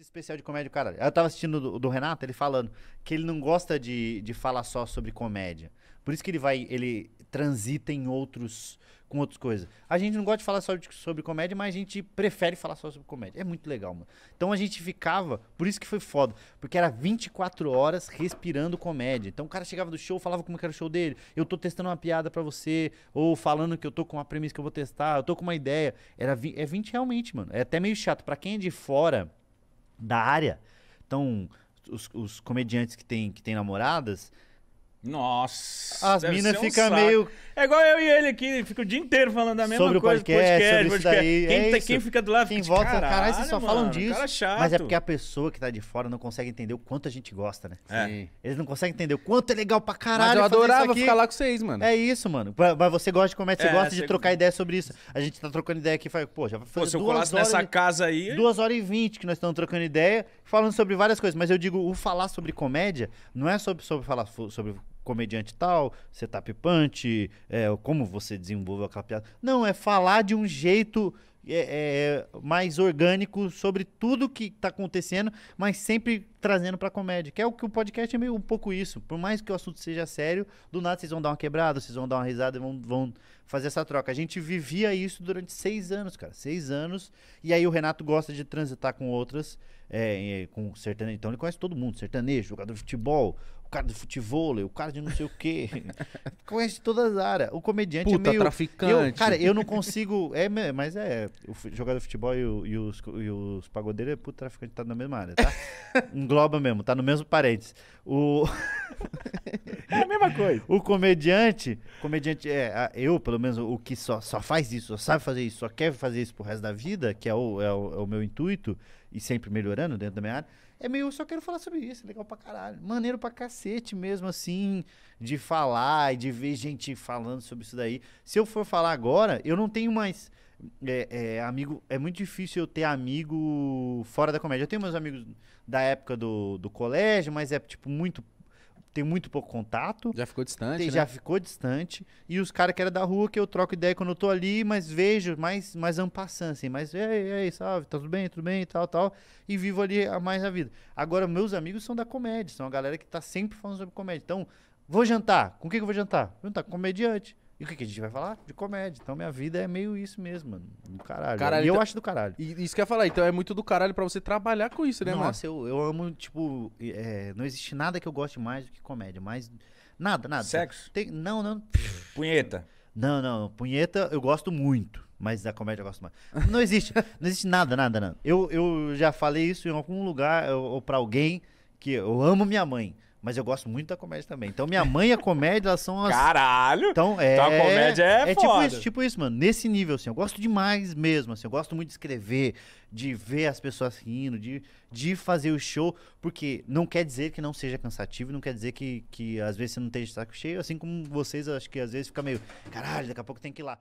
especial de comédia, cara Eu tava assistindo do, do, Renato, ele falando que ele não gosta de, de falar só sobre comédia. Por isso que ele vai, ele transita em outros, com outras coisas. A gente não gosta de falar só sobre, sobre comédia, mas a gente prefere falar só sobre comédia. É muito legal, mano. Então a gente ficava, por isso que foi foda, porque era 24 horas respirando comédia. Então o cara chegava do show, falava como que era o show dele. Eu tô testando uma piada para você, ou falando que eu tô com uma premissa que eu vou testar, eu tô com uma ideia. Era, é 20 realmente, mano. É até meio chato. para quem é de fora da área. Então, os, os comediantes que têm que tem namoradas, nossa. As minas ficam um meio. É igual eu e ele aqui, fica o dia inteiro falando a mesma sobre coisa. Podcast, podcast, sobre podcast. Isso daí. Quem, é tá- quem fica do lado quem fica volta, caralho, caralho, vocês só mano, falam disso. É mas é porque a pessoa que tá de fora não consegue entender o quanto a gente gosta, né? É. Eles não conseguem entender o quanto é legal pra caralho. Mas eu adorava ficar lá com vocês, mano. É isso, mano. Mas você gosta de comédia, você é, gosta de trocar ideia sobre isso. A gente tá trocando ideia aqui, pô, já foi. duas Pô, se eu colasse nessa casa aí. Duas horas e vinte que nós estamos trocando ideia, falando sobre várias coisas. Mas eu digo, o falar sobre comédia não é sobre, sobre falar sobre comediante tal, setup punch, é, como você desenvolve aquela piada. Não, é falar de um jeito é, é, mais orgânico sobre tudo que está acontecendo, mas sempre trazendo para comédia, que é o que o podcast é meio um pouco isso. Por mais que o assunto seja sério, do nada vocês vão dar uma quebrada, vocês vão dar uma risada, vão, vão fazer essa troca. A gente vivia isso durante seis anos, cara, seis anos. E aí o Renato gosta de transitar com outras, é, com sertanejo. Então ele conhece todo mundo, sertanejo, jogador de futebol, o cara de futebol, o cara de não sei o quê. Conhece todas as áreas. O comediante é Puta, é meio... traficante. Eu, cara, eu não consigo... É, mas é... O jogador de futebol e, o, e os, e os pagodeiros, é puto traficante, tá na mesma área, tá? Engloba mesmo, tá no mesmo parênteses. O... É a mesma coisa. O comediante, comediante é, eu pelo menos, o que só, só faz isso, só sabe fazer isso, só quer fazer isso pro resto da vida, que é o, é o, é o meu intuito, e sempre melhorando dentro da minha área, é meio, só quero falar sobre isso, é legal pra caralho. Maneiro pra cacete mesmo, assim, de falar e de ver gente falando sobre isso daí. Se eu for falar agora, eu não tenho mais. É, é, amigo, é muito difícil eu ter amigo fora da comédia. Eu tenho meus amigos da época do, do colégio, mas é tipo muito tem muito pouco contato. Já ficou distante, né? Já ficou distante. E os caras que era da rua, que eu troco ideia quando eu tô ali, mas vejo mais, mais ampassando, assim. Mas, ei, ei, salve, tá tudo bem, tudo bem, tal, tal. E vivo ali mais a vida. Agora, meus amigos são da comédia. São a galera que tá sempre falando sobre comédia. Então, vou jantar. Com o que, que eu vou jantar? Vou jantar com comediante. E o que, que, a gente vai falar? De comédia. Então minha vida é meio isso mesmo, mano. Do caralho. caralho e eu então... acho do caralho. E isso que eu ia falar, então é muito do caralho pra você trabalhar com isso, né, Nossa, mano? Nossa, eu, eu amo, tipo, é, não existe nada que eu goste mais do que comédia. Mas. Nada, nada. Sexo? Tem, não, não. Punheta. Não, não. Punheta eu gosto muito. Mas da comédia eu gosto mais. Não existe. não existe nada, nada, nada. Eu, eu já falei isso em algum lugar ou pra alguém que eu amo minha mãe. Mas eu gosto muito da comédia também. Então, minha mãe e a comédia, elas são as. Caralho! Então, é. Então, a é, comédia é, é tipo foda. tipo isso, tipo isso, mano. Nesse nível, assim. Eu gosto demais mesmo, assim. Eu gosto muito de escrever, de ver as pessoas rindo, de, de fazer o show. Porque não quer dizer que não seja cansativo, não quer dizer que, que às vezes você não esteja de saco cheio. Assim como vocês, acho que às vezes fica meio. Caralho, daqui a pouco tem que ir lá.